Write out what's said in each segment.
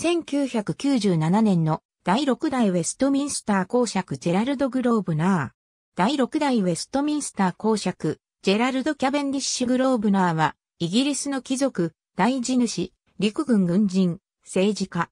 1997年の第6代ウェストミンスター公爵ジェラルド・グローブナー。第6代ウェストミンスター公爵ジェラルド・キャベンディッシュ・グローブナーは、イギリスの貴族、大地主、陸軍軍人、政治家。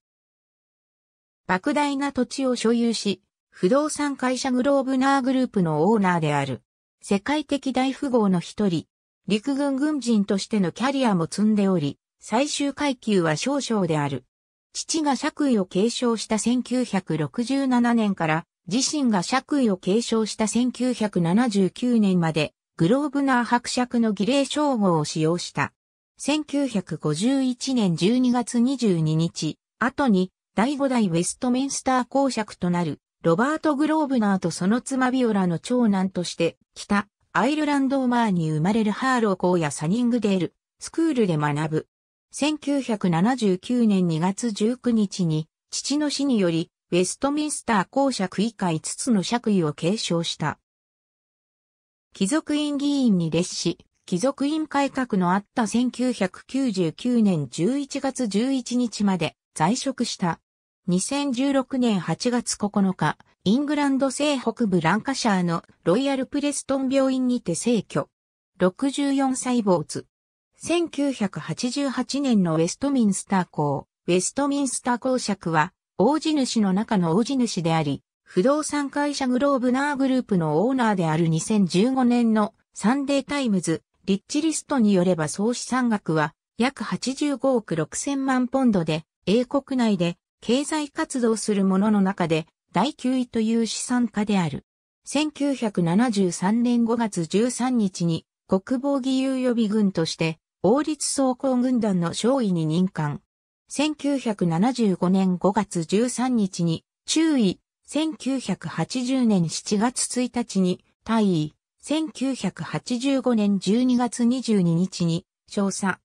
莫大な土地を所有し、不動産会社グローブナーグループのオーナーである。世界的大富豪の一人、陸軍軍人としてのキャリアも積んでおり、最終階級は少将である。父が爵位を継承した1967年から自身が爵位を継承した1979年までグローブナー伯爵の儀礼称号を使用した。1951年12月22日、後に第5代ウェストメンスター公爵となるロバート・グローブナーとその妻ビオラの長男として北アイルランド・オマーに生まれるハーロー公やサニングデールスクールで学ぶ。1979年2月19日に、父の死により、ウェストミンスター公爵以下5つの爵位を継承した。貴族院議員に列し、貴族院改革のあった1999年11月11日まで在職した。2016年8月9日、イングランド西北部ランカシャーのロイヤルプレストン病院にて逝去。64歳坊主。1988年のウェストミンスター公、ウェストミンスター公爵は、大地主の中の大地主であり、不動産会社グローブナーグループのオーナーである2015年のサンデータイムズ、リッチリストによれば総資産額は約85億6000万ポンドで、英国内で経済活動する者の中で第9位という資産家である。1973年5月13日に国防義勇予備軍として王立総工軍団の少尉に任官。1975年5月13日に中尉、1980年7月1日に大尉、1985年12月22日に少佐。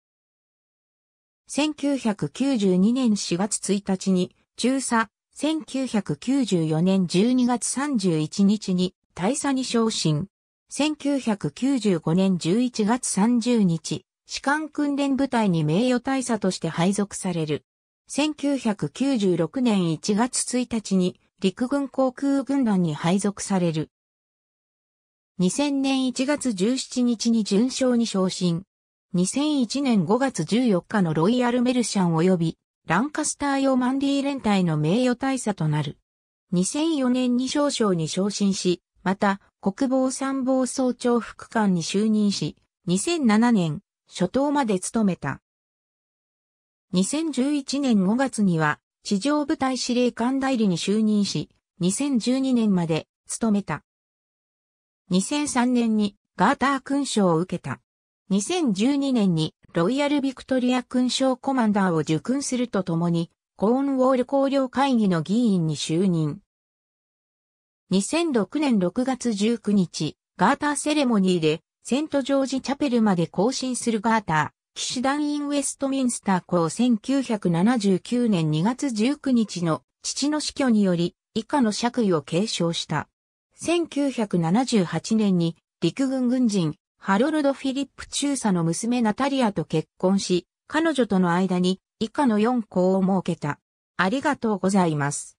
1992年4月1日に中佐、1994年12月31日に大佐に昇進。1995年11月30日、士官訓練部隊に名誉大佐として配属される。1996年1月1日に陸軍航空軍団に配属される。2000年1月17日に順将に昇進。2001年5月14日のロイヤルメルシャン及びランカスター用マンディー連隊の名誉大佐となる。2004年に少将に昇進し、また国防参謀総長副官に就任し、2007年初頭まで務めた。2011年5月には、地上部隊司令官代理に就任し、2012年まで務めた。2003年にガーター勲章を受けた。2012年にロイヤルビクトリア勲章コマンダーを受勲するとともに、コーンウォール公領会議の議員に就任。2006年6月19日、ガーターセレモニーでセントジョージチャペルまで行進するガーター、騎士団員ウェストミンスター校1979年2月19日の父の死去により以下の爵位を継承した。1978年に陸軍軍人ハロルド・フィリップ中佐の娘ナタリアと結婚し、彼女との間に以下の4校を設けた。ありがとうございます。